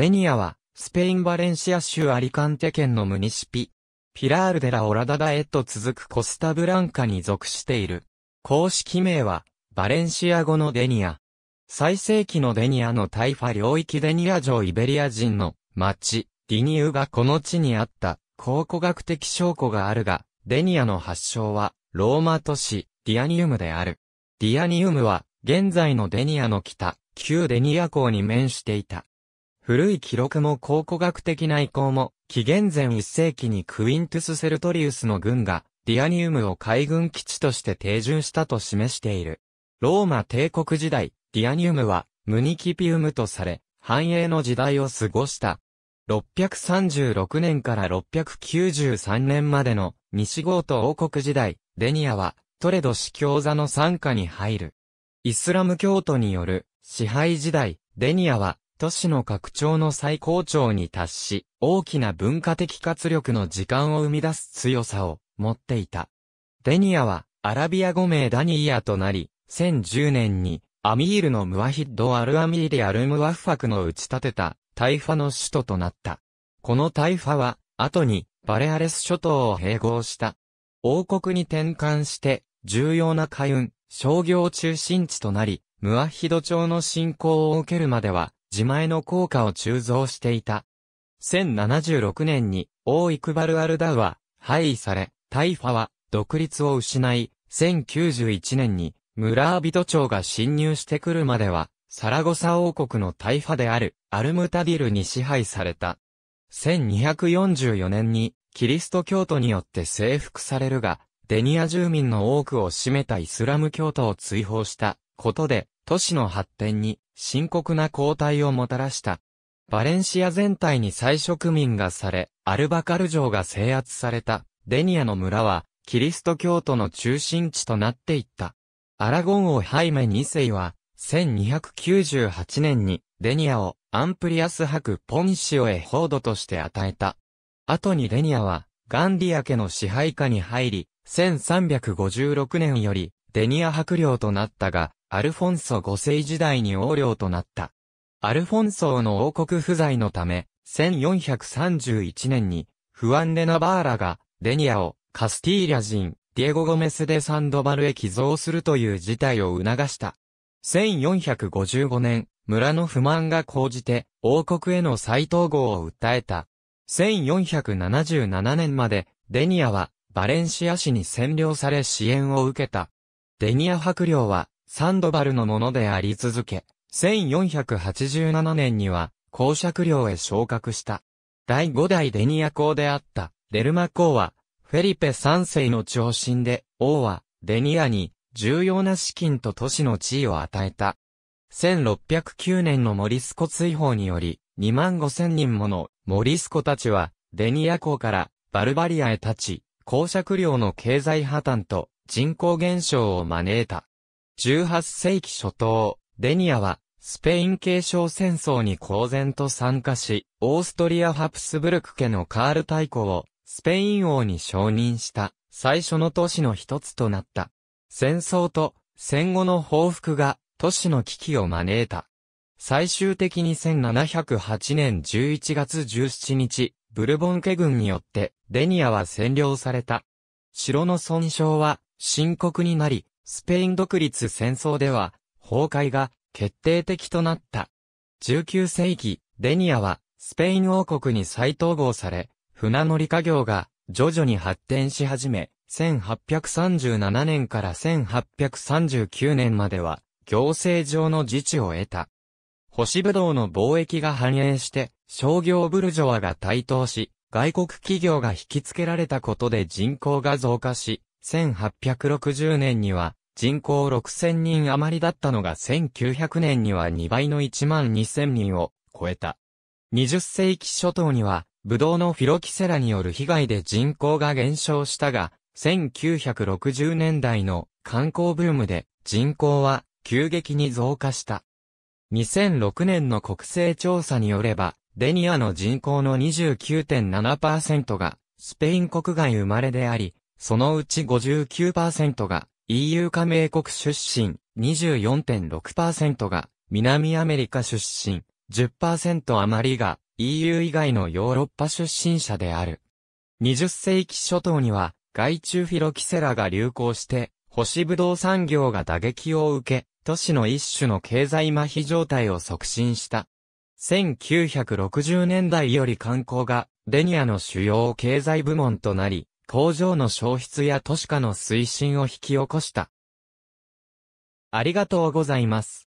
デニアは、スペイン・バレンシア州アリカンテ県のムニシピ、ピラール・デラ・オラダダへと続くコスタブランカに属している。公式名は、バレンシア語のデニア。最盛期のデニアの大イファ領域デニア城イベリア人の町、ディニウがこの地にあった考古学的証拠があるが、デニアの発祥は、ローマ都市、ディアニウムである。ディアニウムは、現在のデニアの北、旧デニア港に面していた。古い記録も考古学的な遺構も、紀元前1世紀にクイントゥス・セルトリウスの軍が、ディアニウムを海軍基地として定住したと示している。ローマ帝国時代、ディアニウムは、ムニキピウムとされ、繁栄の時代を過ごした。636年から693年までの西ゴート王国時代、デニアはトレド司教座の参加に入る。イスラム教徒による支配時代、デニアは都市の拡張の最高潮に達し、大きな文化的活力の時間を生み出す強さを持っていた。デニアは、アラビア語名ダニーアとなり、1010年に、アミールのムワヒッド・アルアミーリ・アルムワッファクの打ち立てた、タイファの首都となった。このタイファは、後に、バレアレス諸島を併合した。王国に転換して、重要な海運、商業中心地となり、ムワヒド町の侵攻を受けるまでは、自前の効果を鋳造していた。1076年に、王イクバル・アルダウは、廃位され、タイファは、独立を失い、1091年に、ムラービト朝が侵入してくるまでは、サラゴサ王国のタイファである、アルムタディルに支配された。1244年に、キリスト教徒によって征服されるが、デニア住民の多くを占めたイスラム教徒を追放したことで、都市の発展に深刻な後退をもたらした。バレンシア全体に再植民がされ、アルバカル城が制圧された、デニアの村は、キリスト教徒の中心地となっていった。アラゴン王ハイメ2世は、1298年に、デニアをアンプリアス博ポンシオへ報道として与えた。後にデニアは、ガンディア家の支配下に入り、1356年より、デニア伯領となったが、アルフォンソ5世時代に王領となった。アルフォンソの王国不在のため、1431年に、フアン・レ・ナバーラが、デニアを、カスティーリャ人、ディエゴ・ゴメス・デ・サンドバルへ寄贈するという事態を促した。1455年、村の不満が高じて、王国への再統合を訴えた。1477年まで、デニアは、バレンシア市に占領され支援を受けた。デニア伯領は、サンドバルのものであり続け、1487年には、公爵領へ昇格した。第5代デニア公であった、デルマ公は、フェリペ3世の長身で、王は、デニアに、重要な資金と都市の地位を与えた。1609年のモリスコ追放により、2万5千人ものモリスコたちは、デニア公からバルバリアへ立ち、公爵領の経済破綻と人口減少を招いた。18世紀初頭、デニアは、スペイン継承戦争に公然と参加し、オーストリア・ハプスブルク家のカール大公を、スペイン王に承認した、最初の都市の一つとなった。戦争と、戦後の報復が、都市の危機を招いた。最終的に1708年11月17日、ブルボン家軍によって、デニアは占領された。城の損傷は、深刻になり、スペイン独立戦争では、崩壊が決定的となった。19世紀、デニアは、スペイン王国に再統合され、船乗り家業が徐々に発展し始め、1837年から1839年までは、行政上の自治を得た。星武ぶどうの貿易が繁栄して、商業ブルジョワが台頭し、外国企業が引き付けられたことで人口が増加し、1860年には人口6000人余りだったのが1900年には2倍の1万2000人を超えた。20世紀初頭には、ブドウのフィロキセラによる被害で人口が減少したが、1960年代の観光ブームで人口は急激に増加した。2006年の国勢調査によれば、デニアの人口の29.7%がスペイン国外生まれであり、そのうち59%が EU 加盟国出身24.6%が南アメリカ出身10%余りが EU 以外のヨーロッパ出身者である。20世紀初頭には外中フィロキセラが流行して星ぶどう産業が打撃を受け都市の一種の経済麻痺状態を促進した。1960年代より観光がデニアの主要経済部門となり、工場の消失や都市化の推進を引き起こした。ありがとうございます。